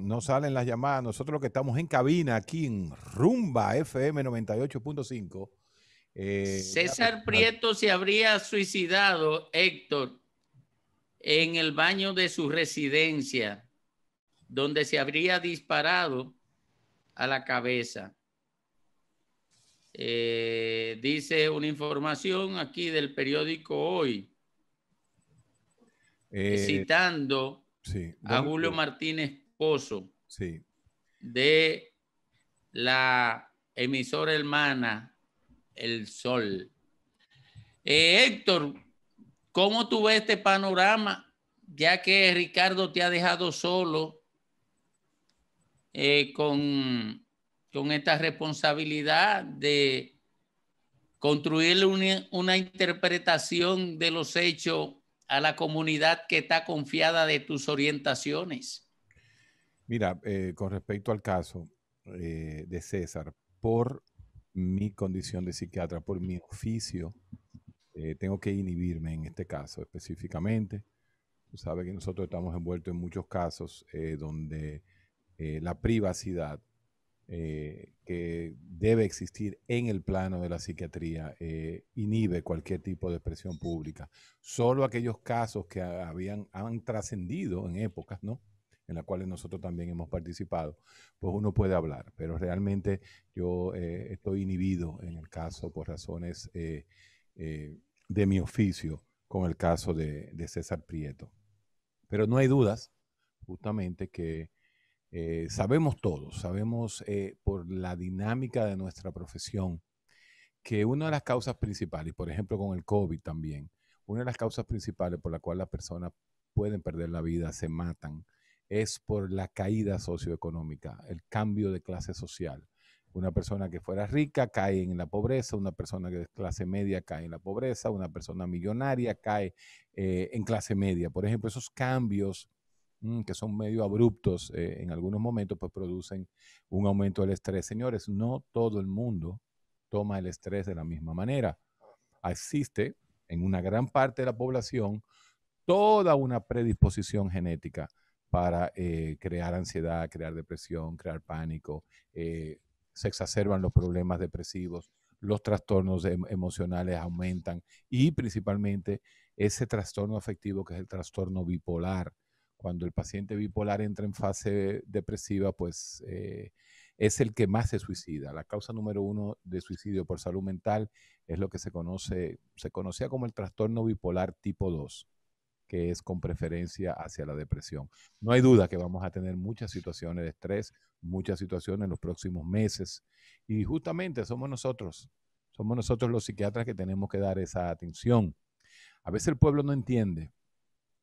no salen las llamadas. Nosotros los que estamos en cabina aquí en Rumba FM 98.5. Eh, César Prieto se habría suicidado, Héctor, en el baño de su residencia, donde se habría disparado a la cabeza. Eh, dice una información aquí del periódico Hoy, eh, citando a Julio Martínez sí. de la emisora hermana El Sol. Eh, Héctor, ¿cómo tú ves este panorama? Ya que Ricardo te ha dejado solo eh, con, esta responsabilidad de construir una, una, interpretación de los hechos a la comunidad que está confiada de tus orientaciones. Mira, eh, con respecto al caso eh, de César, por mi condición de psiquiatra, por mi oficio, eh, tengo que inhibirme en este caso específicamente. Tú sabes que nosotros estamos envueltos en muchos casos donde la privacidad que debe existir en el plano de la psiquiatría inhibe cualquier tipo de expresión pública. Solo aquellos casos que habían, han trascendido en épocas, ¿no? en la cual nosotros también hemos participado, pues uno puede hablar, pero realmente yo eh, estoy inhibido en el caso por razones eh, eh, de mi oficio con el caso de, de, César Prieto. Pero no hay dudas, justamente, que sabemos todos, sabemos por la dinámica de nuestra profesión, que una de las causas principales, por ejemplo con el COVID también, una de las causas principales por la cual las personas pueden perder la vida, se matan, es por la caída socioeconómica, el cambio de clase social. Una persona que fuera rica cae en la pobreza, una persona que es clase media cae en la pobreza, una persona millonaria cae eh, en clase media. Por ejemplo, esos cambios mm, que son medio abruptos eh, en algunos momentos, pues producen un aumento del estrés. Señores, no todo el mundo toma el estrés de la misma manera. Existe en una gran parte de la población toda una predisposición genética para eh, crear ansiedad, crear depresión, crear pánico. Eh, se exacerban los problemas depresivos, los trastornos em, emocionales aumentan y principalmente ese trastorno afectivo que es el trastorno bipolar. Cuando el paciente bipolar entra en fase depresiva, pues eh, es el que más se suicida. La causa número uno de suicidio por salud mental es lo que se conoce, se conocía como el trastorno bipolar tipo 2 que es con preferencia hacia la depresión. No hay duda que vamos a tener muchas situaciones de estrés, muchas situaciones en los próximos meses y justamente somos nosotros, somos nosotros los psiquiatras que tenemos que dar esa atención. A veces el pueblo no entiende,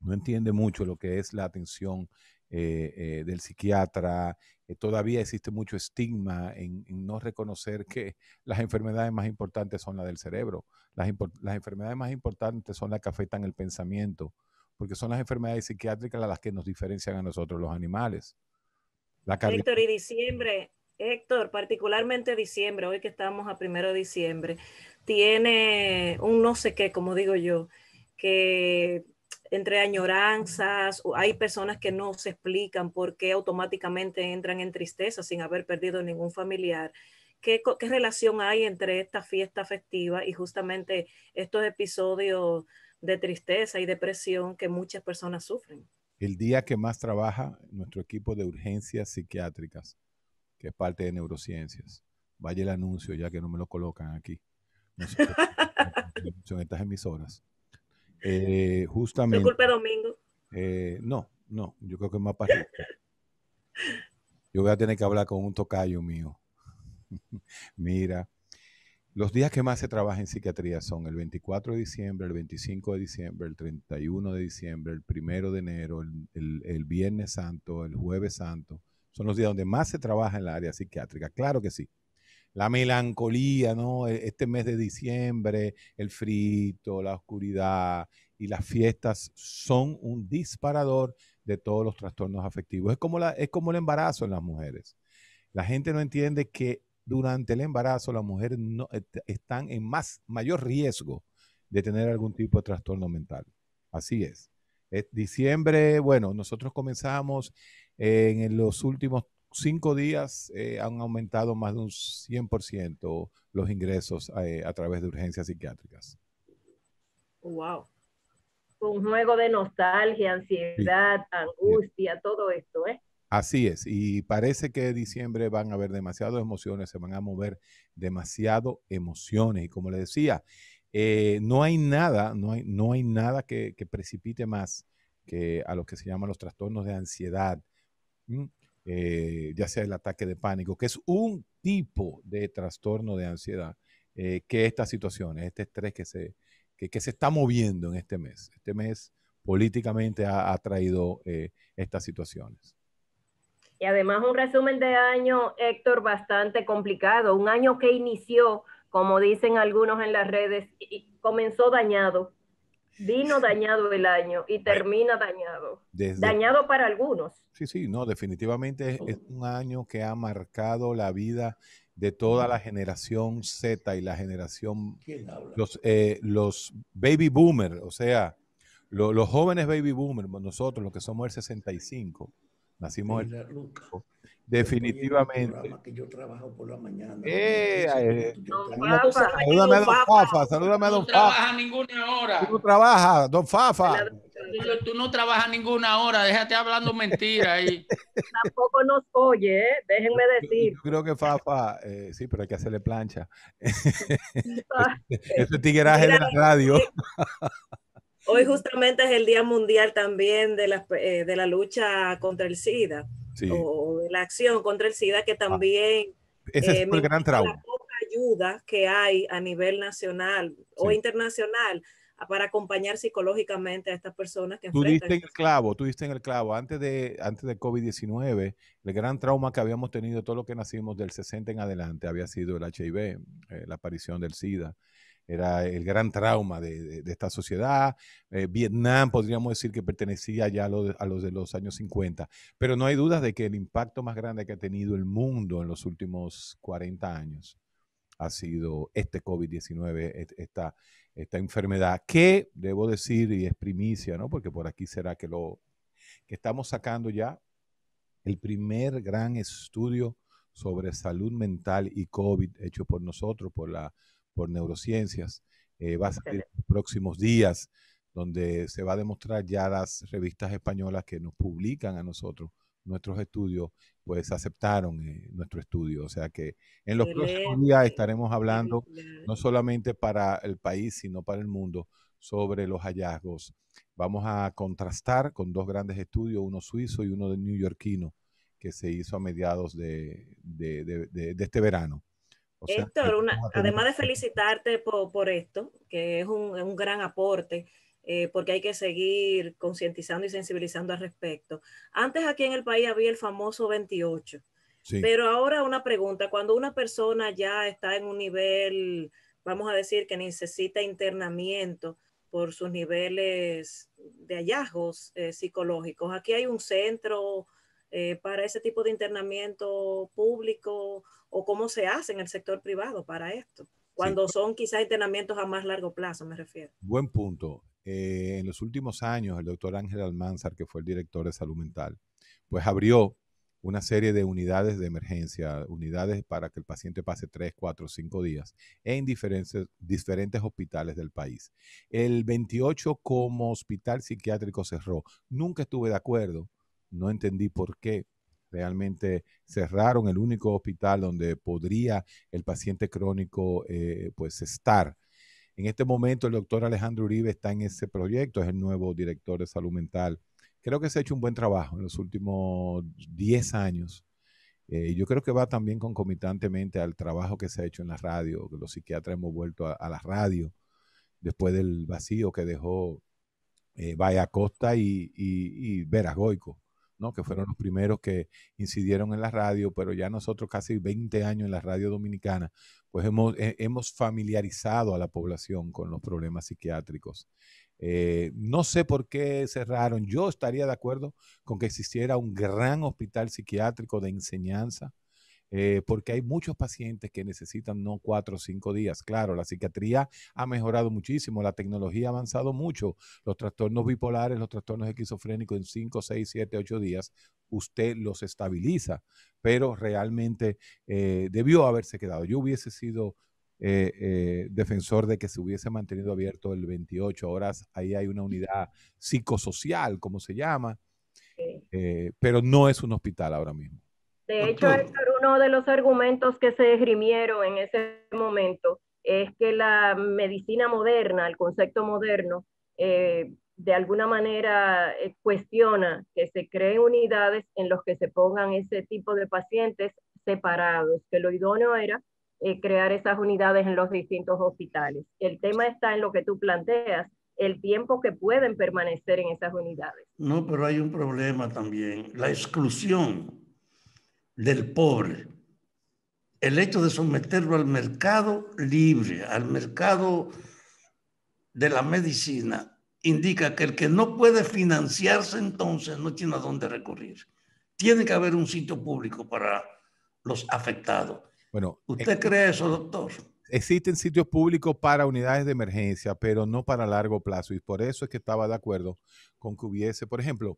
no entiende mucho lo que es la atención eh, eh, del psiquiatra. Eh, todavía existe mucho estigma en, no reconocer que las enfermedades más importantes son las del cerebro. Las, las enfermedades más importantes son las que afectan el pensamiento, porque son las enfermedades psiquiátricas las que nos diferencian a nosotros los animales. Héctor, y diciembre, Héctor, particularmente diciembre, hoy que estamos a primero de diciembre, tiene un no sé qué, como digo yo, que entre añoranzas, hay personas que no se explican por qué automáticamente entran en tristeza sin haber perdido ningún familiar. ¿Qué, qué relación hay entre esta fiesta festiva y justamente estos episodios de tristeza y depresión que muchas personas sufren. El día que más trabaja nuestro equipo de urgencias psiquiátricas, que es parte de neurociencias. Vaya el anuncio, ya que no me lo colocan aquí. son estas emisoras. Eh, justamente. Disculpe Domingo? Eh, no, no, yo creo que es más para Yo voy a tener que hablar con un tocayo mío. Mira, los días que más se trabaja en psiquiatría son el 24 de diciembre, el 25 de diciembre, el 31 de diciembre, el 1 de enero, el, Viernes Santo, el Jueves Santo. Son los días donde más se trabaja en la área psiquiátrica. Claro que sí la melancolía, ¿no? E, este mes de diciembre, el frito, la oscuridad y las fiestas son un disparador de todos los trastornos afectivos. Es como, la, es como el embarazo en las mujeres. La gente no entiende que durante el embarazo las mujeres no, eh, están en más, mayor riesgo de tener algún tipo de trastorno mental. Así es. diciembre, bueno, nosotros comenzamos eh, en los últimos cinco días, eh, han aumentado más de un 100% los ingresos a través de urgencias psiquiátricas. ¡Wow! Un juego de nostalgia, ansiedad, angustia, todo esto, ¿eh? Así es, y parece que en diciembre van a haber demasiadas emociones, se van a mover demasiadas emociones. Y como le decía, eh, no hay nada, no hay, no hay nada que, precipite más que a lo que se llaman los trastornos de ansiedad, eh, ya sea el ataque de pánico, que es un tipo de trastorno de ansiedad, eh, que estas situaciones, este estrés que se, que, se está moviendo en este mes. Este mes políticamente ha, ha traído estas situaciones. Y además un resumen de año, Héctor, bastante complicado, un año que inició, como dicen algunos en las redes, y comenzó dañado, vino dañado el año y termina dañado. Dañado para algunos. Sí, sí, no, definitivamente es un año que ha marcado la vida de toda la generación Z y la generación, los, eh, los baby boomers, o sea, los jóvenes baby boomers, nosotros los que somos el 65 Nacimos Definitivamente. yo trabajo por la mañana. Eh, eh. salúdame a don Fafa. Salúdame don Fafa. No trabajas ninguna hora. Tú no trabajas, don Fafa. Tú, no trabajas ninguna hora. Déjate hablando mentiras Tampoco nos oye, ¿eh? déjenme decir. Yo, creo que Fafa, eh, sí, pero hay que hacerle plancha. Ese tigueraje de la radio. Eh, Hoy justamente es el Día Mundial también de la, eh, lucha contra el SIDA o de la acción contra el SIDA que también... es eh, el gran trauma. La poca ayuda que hay a nivel nacional o internacional para acompañar psicológicamente a estas personas que tú enfrentan. en el clavo, tú en el clavo. Antes de, antes de COVID-19, el gran trauma que habíamos tenido todo lo que nacimos del 60 en adelante había sido el HIV, eh, la aparición del SIDA era el gran trauma de, esta sociedad. Eh, Vietnam podríamos decir que pertenecía ya a los, de los años 50, pero no hay dudas de que el impacto más grande que ha tenido el mundo en los últimos 40 años ha sido este COVID-19, esta, esta enfermedad, que debo decir, y es primicia, ¿no? porque por aquí será que lo que estamos sacando ya el primer gran estudio sobre salud mental y COVID hecho por nosotros, por la por neurociencias. Eh, va a salir en los próximos días, donde se va a demostrar ya las revistas españolas que nos publican a nosotros nuestros estudios, pues aceptaron eh, nuestro estudio. O sea que en los próximos días estaremos hablando no solamente para el país, sino para el mundo sobre los hallazgos. Vamos a contrastar con dos grandes estudios, uno suizo y uno de neoyorquino, que se hizo a mediados de este verano además de felicitarte por, esto, que es un, gran aporte, eh, porque hay que seguir concientizando y sensibilizando al respecto. Antes aquí en el país había el famoso 28, pero ahora una pregunta, cuando una persona ya está en un nivel, vamos a decir, que necesita internamiento por sus niveles de hallazgos eh, psicológicos, aquí hay un centro eh, para ese tipo de internamiento público o cómo se hace en el sector privado para esto, cuando son quizás internamientos a más largo plazo, me refiero. Buen punto. Eh, en los últimos años, el doctor Ángel Almanzar, que fue el director de salud mental, pues abrió una serie de unidades de emergencia, unidades para que el paciente pase 3, 4, 5 días en diferentes, diferentes hospitales del país. El 28 como hospital psiquiátrico cerró. Nunca estuve de acuerdo no entendí por qué realmente cerraron el único hospital donde podría el paciente crónico eh, pues estar. En este momento el doctor Alejandro Uribe está en ese proyecto, es el nuevo director de salud mental. Creo que se ha hecho un buen trabajo en los últimos 10 años. Eh, yo creo que va también concomitantemente al trabajo que se ha hecho en la radio, que los psiquiatras hemos vuelto a, la radio después del vacío que dejó eh, Vaya Costa y, y Veragoico que fueron los primeros que incidieron en la radio, pero ya nosotros casi 20 años en la radio dominicana, pues eh, hemos, familiarizado a la población con los problemas psiquiátricos. Eh, no sé por qué cerraron. Yo estaría de acuerdo con que existiera un gran hospital psiquiátrico de enseñanza eh, porque hay muchos pacientes que necesitan no cuatro o cinco días. Claro, la psiquiatría ha mejorado muchísimo, la tecnología ha avanzado mucho. Los trastornos bipolares, los trastornos esquizofrénicos en cinco, seis, siete, ocho días, usted los estabiliza, pero realmente eh, debió haberse quedado. Yo hubiese sido... Eh, defensor de que se hubiese mantenido abierto el 28 horas. Ahí hay una unidad psicosocial, como se llama, pero no es un hospital ahora mismo. De hecho, uno de los argumentos que se esgrimieron en ese momento es que la medicina moderna, el concepto moderno, eh, de alguna manera eh, cuestiona que se creen unidades en los que se pongan ese tipo de pacientes separados, que lo idóneo era eh, crear esas unidades en los distintos hospitales. El tema está en lo que tú planteas, el tiempo que pueden permanecer en esas unidades. No, pero hay un problema también, la exclusión del pobre, el hecho de someterlo al mercado libre, al mercado de la medicina, indica que el que no puede financiarse entonces no tiene a dónde recurrir. Tiene que haber un sitio público para los afectados. Bueno, ¿Usted eh, cree eso, doctor? Existen sitios públicos para unidades de emergencia, pero no para largo plazo. Y por eso es que estaba de acuerdo con que hubiese, por ejemplo,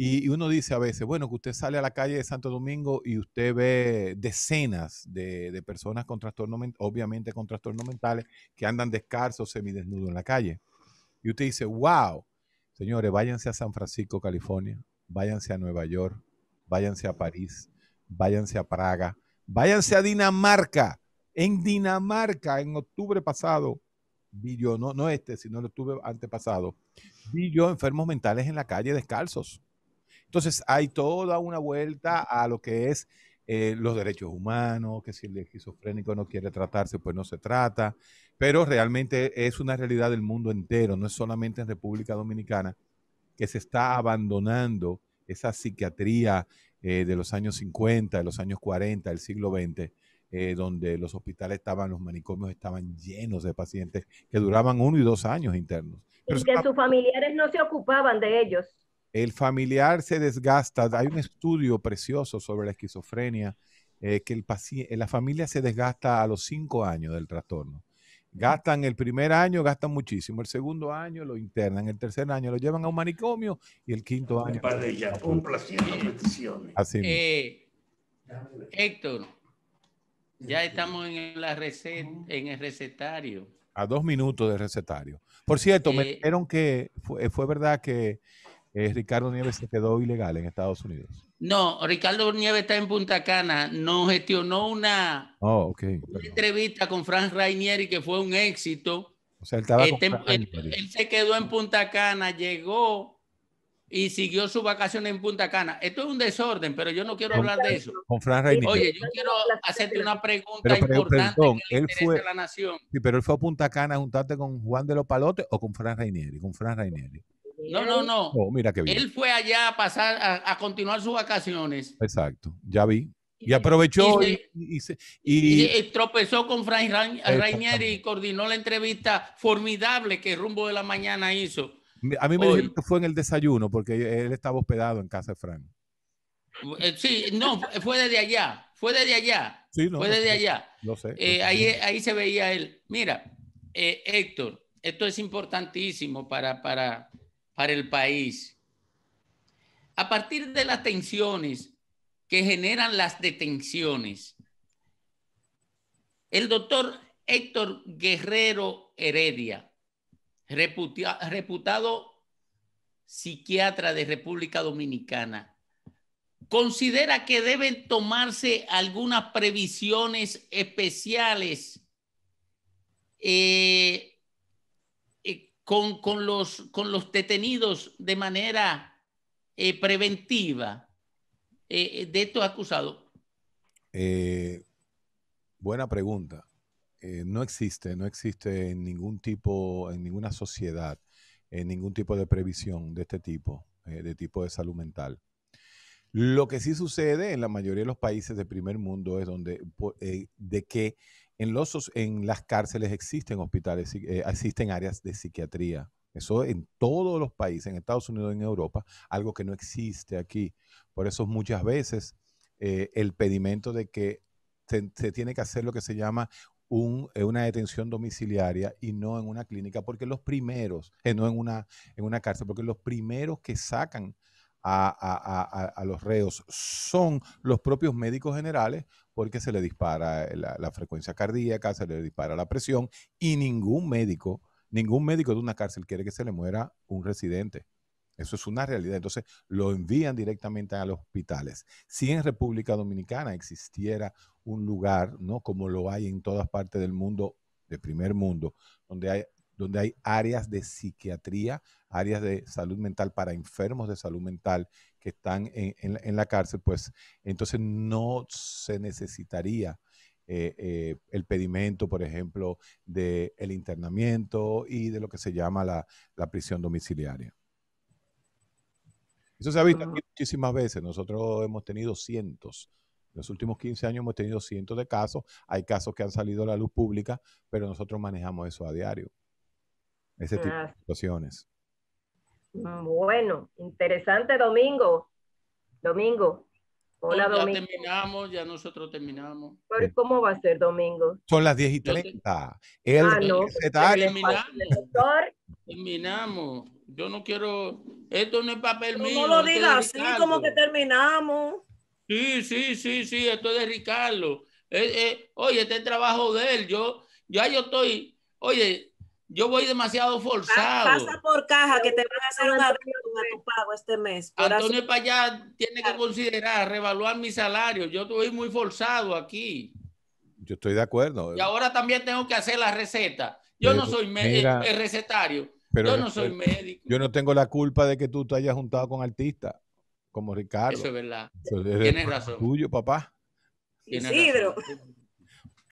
y, uno dice a veces, bueno, que usted sale a la calle de Santo Domingo y usted ve decenas de, personas con trastorno, obviamente con trastornos mentales, que andan descalzos, semidesnudos en la calle. Y usted dice, wow, señores, váyanse a San Francisco, California, váyanse a Nueva York, váyanse a París, váyanse a Praga, váyanse a Dinamarca. En Dinamarca, en octubre pasado, vi yo, no, no este, sino el octubre antepasado, vi yo enfermos mentales en la calle descalzos. Entonces hay toda una vuelta a lo que es eh, los derechos humanos, que si el esquizofrénico no quiere tratarse, pues no se trata, pero realmente es una realidad del mundo entero, no es solamente en República Dominicana, que se está abandonando esa psiquiatría eh, de los años 50, de los años 40, del siglo XX, eh, donde los hospitales estaban, los manicomios estaban llenos de pacientes que duraban uno y dos años internos. y que sus familiares no se ocupaban de ellos. El familiar se desgasta. Hay un estudio precioso sobre la esquizofrenia, eh, que el eh, la familia se desgasta a los cinco años del trastorno. Gastan el primer año, gastan muchísimo. El segundo año lo internan. El tercer año lo llevan a un manicomio. Y el quinto año. Un Así eh, Héctor, ya estamos en, la en el recetario. A dos minutos del recetario. Por cierto, me dijeron que fue verdad que eh, Ricardo Nieves se quedó ilegal en Estados Unidos. No, Ricardo Nieves está en Punta Cana. Nos gestionó oh, una, entrevista con Franz Rainieri que fue un éxito. O sea, él, estaba este em- él, él, se quedó en Punta Cana, llegó y siguió su vacación en Punta Cana. Esto es un desorden, pero yo no quiero hablar de eso. Con Franz Rainieri. Oye, yo quiero hacerte una pregunta importante que él la nación. pero él fue a Punta Cana a juntarte con Juan de los Palotes o con Franz Rainieri, con Franz Rainieri. No, no, no. Oh, mira qué bien. Él fue allá a pasar, a, continuar sus vacaciones. Exacto, ya vi. Y aprovechó y, y, tropezó con Frank Rainier y coordinó la entrevista formidable que Rumbo de la Mañana hizo. A mí me dijeron que fue en el desayuno porque él estaba hospedado en casa de Frank. Eh, sí, no, fue desde allá, fue desde allá, fue desde allá. No eh, sé, ahí, ahí se veía él. Mira, eh, Héctor, esto es importantísimo para, para el país. A partir de las tensiones que generan las detenciones, el doctor Héctor Guerrero Heredia, reputado psiquiatra de República Dominicana, considera que deben tomarse algunas previsiones especiales eh, con, los, con los detenidos de manera eh, preventiva eh, de estos acusados? Eh, buena pregunta. no existe, no existe en ningún tipo, en ninguna sociedad, en ningún tipo de previsión de este tipo, de tipo de salud mental. Lo que sí sucede en la mayoría de los países del primer mundo es donde, de qué? en, en las cárceles existen hospitales, eh, existen áreas de psiquiatría. Eso en todos los países, en Estados Unidos, en Europa, algo que no existe aquí. Por eso muchas veces eh, el pedimento de que se, tiene que hacer lo que se llama eh, una detención domiciliaria y no en una clínica, porque los primeros, no en una, en una cárcel, porque los primeros que sacan a, los reos son los propios médicos generales porque se le dispara eh, la, frecuencia cardíaca, se le dispara la presión y ningún médico, ningún médico de una cárcel quiere que se le muera un residente. Eso es una realidad. Entonces lo envían directamente a los hospitales. Si en República Dominicana existiera un lugar, ¿no? Como lo hay en todas partes del mundo, de primer mundo, donde hay donde hay áreas de psiquiatría, áreas de salud mental para enfermos de salud mental que están en, la cárcel, pues entonces no se necesitaría eh, eh, el pedimento, por ejemplo, del el internamiento y de lo que se llama la, prisión domiciliaria. Eso se ha visto mm. muchísimas veces. Nosotros hemos tenido cientos. En los últimos 15 años hemos tenido cientos de casos. Hay casos que han salido a la luz pública, pero nosotros manejamos eso a diario ese tipo ah. de situaciones. Mm, bueno, interesante domingo. Domingo. Hola, pues ya terminamos, ya nosotros terminamos. Pero ¿cómo va a ser domingo? Son las 10 y 30. Ah, pues, terminamos. Yo no quiero. Esto no es papel mío. No lo digas así, como que terminamos. Sí, sí, sí, sí, esto es de Ricardo. Eh, eh, oye, este es el trabajo de él. Yo, ya yo estoy. Oye, yo voy demasiado forzado. Pasa por caja que te van a hacer un avión a tu pago este mes. Antonio Payá tiene que considerar, revaluar mi salario. Yo estoy muy forzado aquí. Yo estoy de acuerdo. Y ahora también tengo que hacer la receta. Yo no soy el eh, recetario. yo no soy médico. Yo no tengo la culpa de que tú te hayas juntado con artistas como Ricardo. Eso es verdad. Tienes razón. Tuyo, papá.